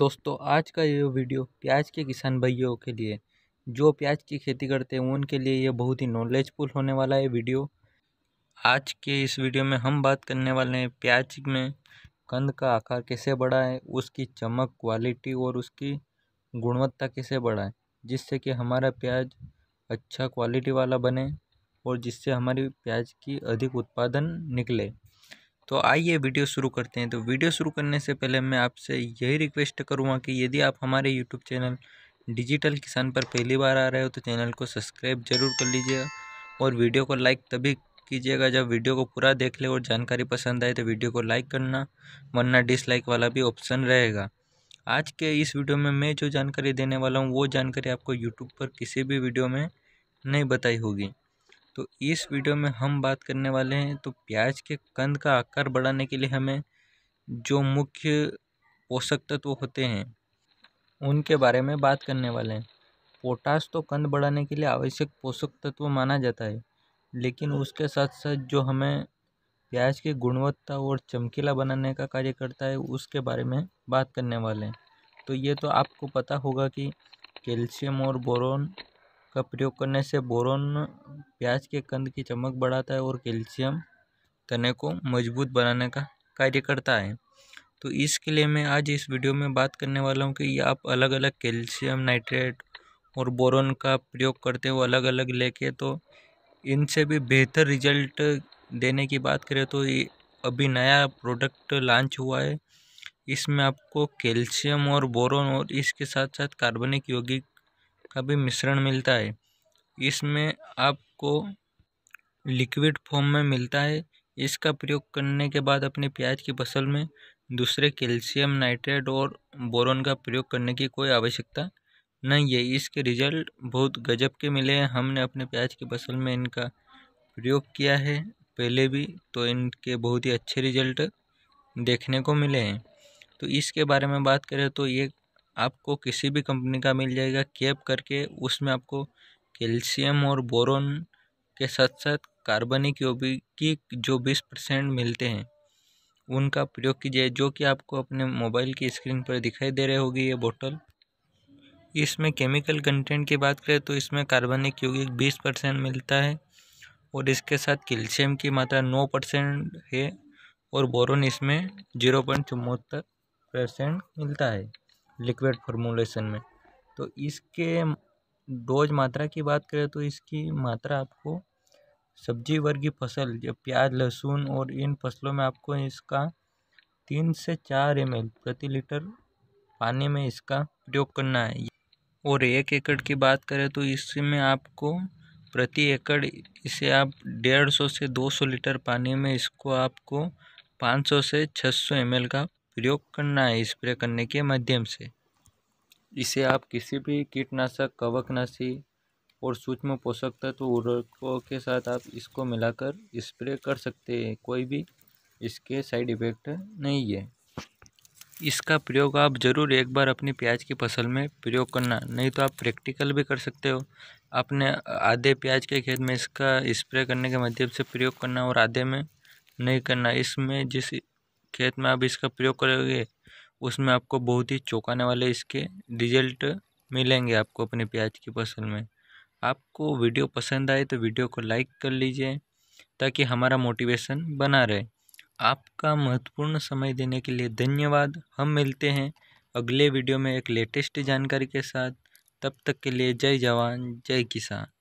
दोस्तों आज का ये वीडियो प्याज के किसान भाइयों के लिए जो प्याज की खेती करते हैं उनके लिए ये बहुत ही नॉलेजफुल होने वाला है वीडियो आज के इस वीडियो में हम बात करने वाले हैं प्याज में कंद का आकार कैसे बढ़ा है उसकी चमक क्वालिटी और उसकी गुणवत्ता कैसे बढ़ा है जिससे कि हमारा प्याज अच्छा क्वालिटी वाला बने और जिससे हमारी प्याज की अधिक उत्पादन निकले तो आइए वीडियो शुरू करते हैं तो वीडियो शुरू करने से पहले मैं आपसे यही रिक्वेस्ट करूँगा कि यदि आप हमारे यूट्यूब चैनल डिजिटल किसान पर पहली बार आ रहे हो तो चैनल को सब्सक्राइब जरूर कर लीजिएगा और वीडियो को लाइक तभी कीजिएगा जब वीडियो को पूरा देख ले और जानकारी पसंद आए तो वीडियो को लाइक करना वरना डिसलाइक वाला भी ऑप्शन रहेगा आज के इस वीडियो में मैं जो जानकारी देने वाला हूँ वो जानकारी आपको यूट्यूब पर किसी भी वीडियो में नहीं बताई होगी तो इस वीडियो में हम बात करने वाले हैं तो प्याज के कंद का आकार बढ़ाने के लिए हमें जो मुख्य पोषक तत्व होते हैं उनके बारे में बात करने वाले हैं पोटास तो कंद बढ़ाने के लिए आवश्यक पोषक तत्व माना जाता है लेकिन उसके साथ साथ जो हमें प्याज की गुणवत्ता और चमकीला बनाने का कार्य करता है उसके बारे में बात करने वाले हैं तो ये तो आपको पता होगा कि कैल्शियम और बोरोन का प्रयोग करने से बोरोन प्याज के कंद की चमक बढ़ाता है और कैल्शियम तने को मजबूत बनाने का कार्य करता है तो इसके लिए मैं आज इस वीडियो में बात करने वाला हूँ कि आप अलग अलग कैल्शियम नाइट्रेट और बोरोन का प्रयोग करते हो अलग अलग लेके तो इनसे भी बेहतर रिजल्ट देने की बात करें तो ये अभी नया प्रोडक्ट लॉन्च हुआ है इसमें आपको कैल्शियम और बोरोन और इसके साथ साथ कार्बनिक यौगिक का भी मिश्रण मिलता है इसमें आपको लिक्विड फॉर्म में मिलता है इसका प्रयोग करने के बाद अपने प्याज की फसल में दूसरे कैल्शियम नाइट्रेट और बोरोन का प्रयोग करने की कोई आवश्यकता नहीं है इसके रिजल्ट बहुत गजब के मिले हैं हमने अपने प्याज की फसल में इनका प्रयोग किया है पहले भी तो इनके बहुत ही अच्छे रिजल्ट देखने को मिले हैं तो इसके बारे में बात करें तो ये आपको किसी भी कंपनी का मिल जाएगा केप करके उसमें आपको कैल्शियम और बोरोन के साथ साथ कार्बनिक योगिक जो बीस परसेंट मिलते हैं उनका प्रयोग कीजिए जो कि आपको अपने मोबाइल की स्क्रीन पर दिखाई दे रही होगी ये बोतल इसमें केमिकल कंटेंट की बात करें तो इसमें कार्बनिक यौगिक बीस परसेंट मिलता है और इसके साथ कैल्शियम की मात्रा नौ परसेंट है और बोरोन इसमें जीरो पॉइंट चौहत्तर परसेंट मिलता है लिक्विड फॉर्मूलेशन में तो इसके डोज मात्रा की बात करें तो इसकी मात्रा आपको सब्जी वर्गीय फसल जब प्याज लहसुन और इन फसलों में आपको इसका तीन से चार एम प्रति लीटर पानी में इसका प्रयोग करना है और एक एकड़ की बात करें तो इसमें आपको प्रति एकड़ इसे आप डेढ़ सौ से दो सौ लीटर पानी में इसको आपको पाँच सौ से छः सौ एम का प्रयोग करना है स्प्रे करने के माध्यम से इसे आप किसी भी कीटनाशक कवकनाशी और सूक्ष्म पोषक तत्व उर्वरकों के साथ आप इसको मिलाकर स्प्रे कर सकते हैं कोई भी इसके साइड इफ़ेक्ट नहीं है इसका प्रयोग आप ज़रूर एक बार अपनी प्याज की फसल में प्रयोग करना नहीं तो आप प्रैक्टिकल भी कर सकते हो आपने आधे प्याज के खेत में इसका स्प्रे करने के माध्यम से प्रयोग करना और आधे में नहीं करना इसमें जिस खेत में आप इसका प्रयोग करोगे उसमें आपको बहुत ही चौंकाने वाले इसके रिजल्ट मिलेंगे आपको अपने प्याज की फसल में आपको वीडियो पसंद आए तो वीडियो को लाइक कर लीजिए ताकि हमारा मोटिवेशन बना रहे आपका महत्वपूर्ण समय देने के लिए धन्यवाद हम मिलते हैं अगले वीडियो में एक लेटेस्ट जानकारी के साथ तब तक के लिए जय जवान जय किसान